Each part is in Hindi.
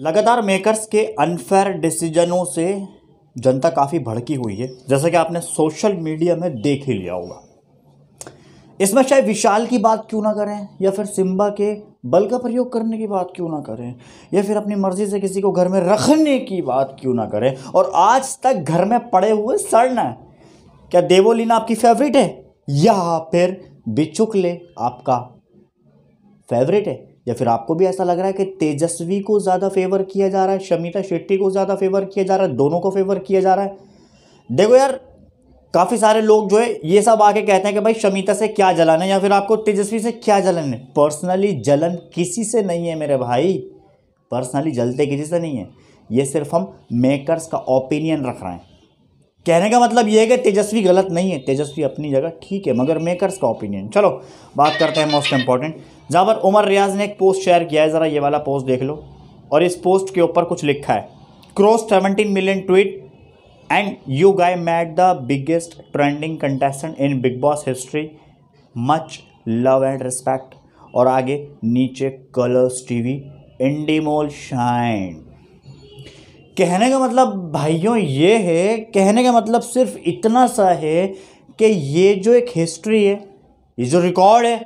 लगातार मेकर्स के अनफेयर डिसीजनों से जनता काफ़ी भड़की हुई है जैसा कि आपने सोशल मीडिया में देख ही लिया होगा इसमें चाहे विशाल की बात क्यों ना करें या फिर सिम्बा के बल का प्रयोग करने की बात क्यों ना करें या फिर अपनी मर्जी से किसी को घर में रखने की बात क्यों ना करें और आज तक घर में पड़े हुए है क्या देवोलीना आपकी फेवरेट है या फिर बिचुकले आपका फेवरेट है या फिर आपको भी ऐसा लग रहा है कि तेजस्वी को ज़्यादा फेवर किया जा रहा है शमिता शेट्टी को ज़्यादा फेवर किया जा रहा है दोनों को फेवर किया जा रहा है देखो यार काफ़ी सारे लोग जो है ये सब आके कहते हैं कि भाई शमिता से क्या जलन है या फिर आपको तेजस्वी से क्या जलन है पर्सनली जलन किसी से नहीं है मेरे भाई पर्सनली जलते किसी से नहीं है ये सिर्फ हम मेकर्स का ओपिनियन रख रहे हैं कहने का मतलब ये है कि तेजस्वी गलत नहीं है तेजस्वी अपनी जगह ठीक है मगर मेकर्स का ओपिनियन चलो बात करते हैं मोस्ट इंपॉर्टेंट जहाँ पर उमर रियाज ने एक पोस्ट शेयर किया है ज़रा ये वाला पोस्ट देख लो और इस पोस्ट के ऊपर कुछ लिखा है cross seventeen million tweet and you guy made the biggest trending contestant in Bigg Boss history much love and respect और आगे नीचे कलर्स टीवी इंडीमोल शाइन कहने का मतलब भाइयों ये है कहने का मतलब सिर्फ इतना सा है कि ये जो एक हिस्ट्री है ये जो रिकॉर्ड है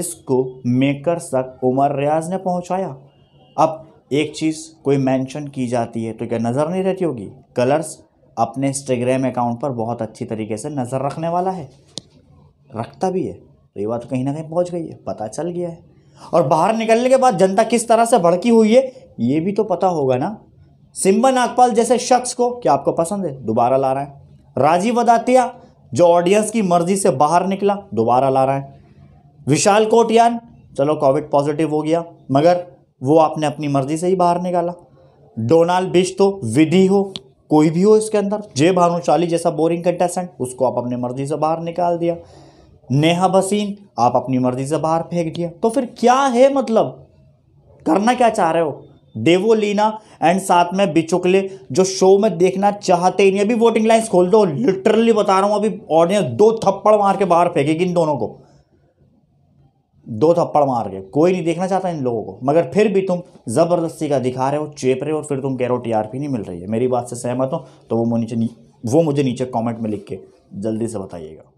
इसको मेकर तक उमर रियाज ने पहुंचाया अब एक चीज़ कोई मेंशन की जाती है तो क्या नज़र नहीं रहती होगी कलर्स अपने इंस्टाग्राम अकाउंट पर बहुत अच्छी तरीके से नज़र रखने वाला है रखता भी है तो ये बात कहीं ना कहीं पहुंच गई है पता चल गया है और बाहर निकलने के बाद जनता किस तरह से भड़की हुई है ये भी तो पता होगा ना सिम्बन नागपाल जैसे शख्स को क्या आपको पसंद है दोबारा ला रहा है राजीव अदातिया जो ऑडियंस की मर्जी से बाहर निकला दोबारा ला रहा है विशाल कोटियान चलो कोविड पॉजिटिव हो गया मगर वो आपने अपनी मर्जी से ही बाहर निकाला डोनाल्ड बिश तो विधि हो कोई भी हो इसके अंदर जय भानुशाली जैसा बोरिंग कंटेस्टेंट उसको आप अपनी मर्जी से बाहर निकाल दिया नेहा बसीन आप अपनी मर्जी से बाहर फेंक दिया तो फिर क्या है मतलब करना क्या चाह रहे हो देवोलीना एंड साथ में बिचुकले जो शो में देखना चाहते ही नहीं अभी वोटिंग लाइन्स खोल दो लिटरली बता रहा हूं अभी ऑडियंस दो थप्पड़ मार के बाहर फेंकेगी इन दोनों को दो थप्पड़ मार के कोई नहीं देखना चाहता इन लोगों को मगर फिर भी तुम ज़बरदस्ती का दिखा रहे हो चेप रहे हो और फिर तुम कह रहे हो टीआरपी नहीं मिल रही है मेरी बात से सहमत हो तो वो मुझे नीचे वो मुझे नीचे कॉमेंट में लिख के जल्दी से बताइएगा